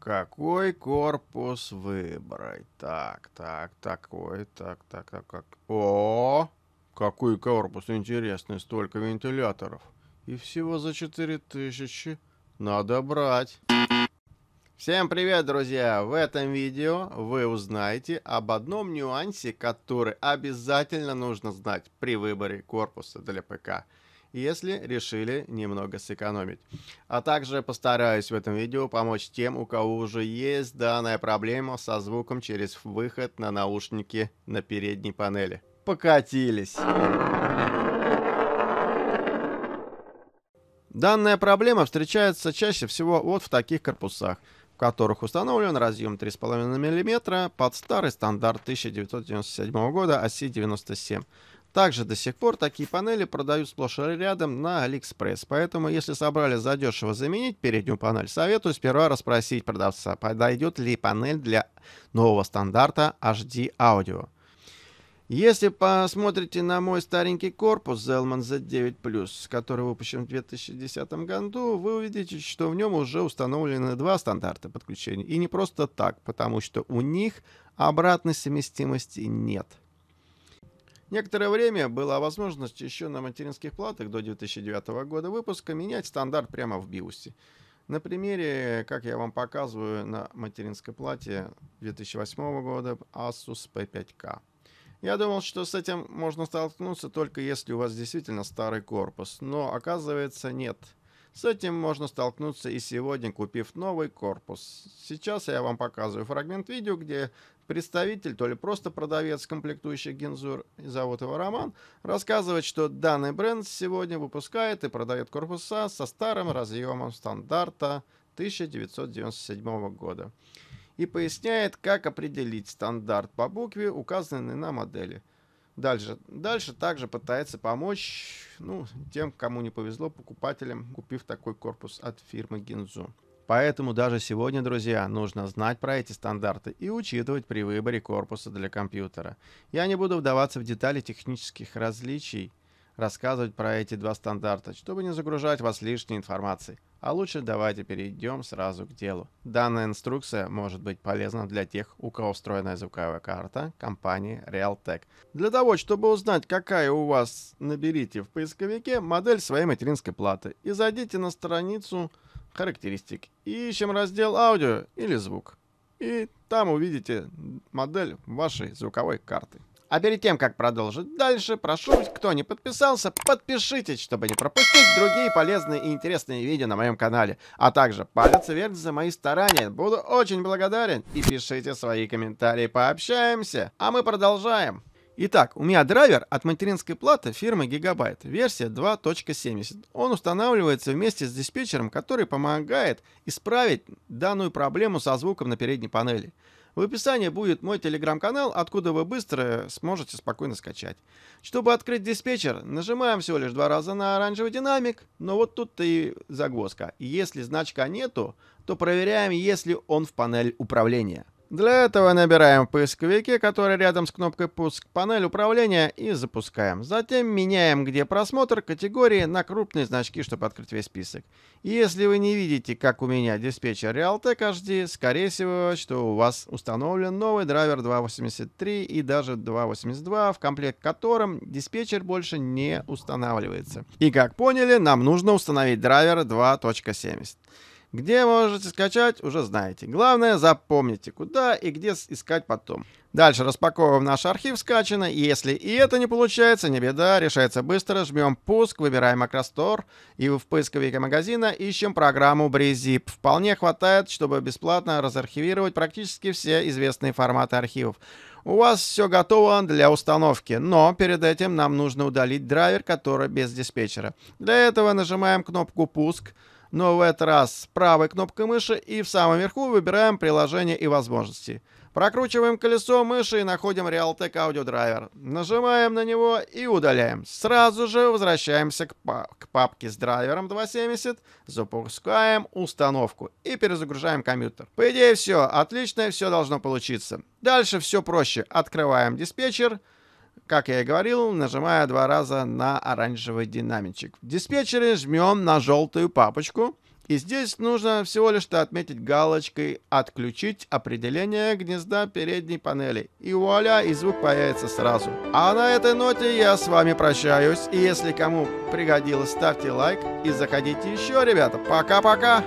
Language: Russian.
Какой корпус выбрать? Так, так, такой, так, так, так, как. О, какой корпус интересный, столько вентиляторов. И всего за 4000. Надо брать. Всем привет, друзья! В этом видео вы узнаете об одном нюансе, который обязательно нужно знать при выборе корпуса для ПК – если решили немного сэкономить. А также постараюсь в этом видео помочь тем, у кого уже есть данная проблема со звуком через выход на наушники на передней панели. Покатились! Данная проблема встречается чаще всего вот в таких корпусах, в которых установлен разъем 3,5 мм под старый стандарт 1997 года оси 97. Также до сих пор такие панели продают сплошь и рядом на Алиэкспресс, поэтому если собрали задешево заменить переднюю панель, советую сперва расспросить продавца, подойдет ли панель для нового стандарта HD Audio. Если посмотрите на мой старенький корпус Zelman Z9+, который выпущен в 2010 году, вы увидите, что в нем уже установлены два стандарта подключения. И не просто так, потому что у них обратной совместимости нет. Некоторое время была возможность еще на материнских платах до 2009 года выпуска менять стандарт прямо в биосе. На примере, как я вам показываю, на материнской плате 2008 года Asus P5K. Я думал, что с этим можно столкнуться только если у вас действительно старый корпус, но оказывается нет – с этим можно столкнуться и сегодня, купив новый корпус. Сейчас я вам показываю фрагмент видео, где представитель, то ли просто продавец комплектующих Гинзур, зовут его Роман, рассказывает, что данный бренд сегодня выпускает и продает корпуса со старым разъемом стандарта 1997 года. И поясняет, как определить стандарт по букве, указанный на модели – Дальше, дальше также пытается помочь ну, тем, кому не повезло, покупателям, купив такой корпус от фирмы Гинзу. Поэтому даже сегодня, друзья, нужно знать про эти стандарты и учитывать при выборе корпуса для компьютера. Я не буду вдаваться в детали технических различий рассказывать про эти два стандарта, чтобы не загружать вас лишней информацией. А лучше давайте перейдем сразу к делу. Данная инструкция может быть полезна для тех, у кого встроена звуковая карта компании Realtek. Для того, чтобы узнать, какая у вас, наберите в поисковике модель своей материнской платы и зайдите на страницу характеристик. И ищем раздел аудио или звук. И там увидите модель вашей звуковой карты. А перед тем, как продолжить дальше, прошу, кто не подписался, подпишитесь, чтобы не пропустить другие полезные и интересные видео на моем канале. А также палец вверх за мои старания. Буду очень благодарен. И пишите свои комментарии, пообщаемся. А мы продолжаем. Итак, у меня драйвер от материнской платы фирмы Gigabyte, версия 2.70. Он устанавливается вместе с диспетчером, который помогает исправить данную проблему со звуком на передней панели. В описании будет мой телеграм-канал, откуда вы быстро сможете спокойно скачать. Чтобы открыть диспетчер, нажимаем всего лишь два раза на оранжевый динамик, но вот тут-то и загвоздка. Если значка нету, то проверяем, если он в панель управления. Для этого набираем в поисковике, который рядом с кнопкой «Пуск», панель управления и запускаем. Затем меняем, где просмотр, категории на крупные значки, чтобы открыть весь список. Если вы не видите, как у меня диспетчер Realtek HD, скорее всего, что у вас установлен новый драйвер 283 и даже 282, в комплект которым диспетчер больше не устанавливается. И как поняли, нам нужно установить драйвер 2.70. Где можете скачать, уже знаете. Главное, запомните, куда и где искать потом. Дальше распаковываем наш архив скачано. Если и это не получается, не беда, решается быстро. Жмем «Пуск», выбираем «Акростор» и в поисковике магазина ищем программу «Брезип». Вполне хватает, чтобы бесплатно разархивировать практически все известные форматы архивов. У вас все готово для установки, но перед этим нам нужно удалить драйвер, который без диспетчера. Для этого нажимаем кнопку «Пуск», но в этот раз правой кнопкой мыши и в самом верху выбираем приложение и возможности. Прокручиваем колесо мыши и находим Realtek Audio Driver. Нажимаем на него и удаляем. Сразу же возвращаемся к, па к папке с драйвером 270, запускаем установку и перезагружаем компьютер. По идее все, отлично, все должно получиться. Дальше все проще. Открываем диспетчер, как я и говорил, нажимая два раза на оранжевый динамичек. В диспетчере жмем на желтую папочку. И здесь нужно всего лишь отметить галочкой «Отключить определение гнезда передней панели». И вуаля, и звук появится сразу. А на этой ноте я с вами прощаюсь. И если кому пригодилось, ставьте лайк и заходите еще, ребята. Пока-пока!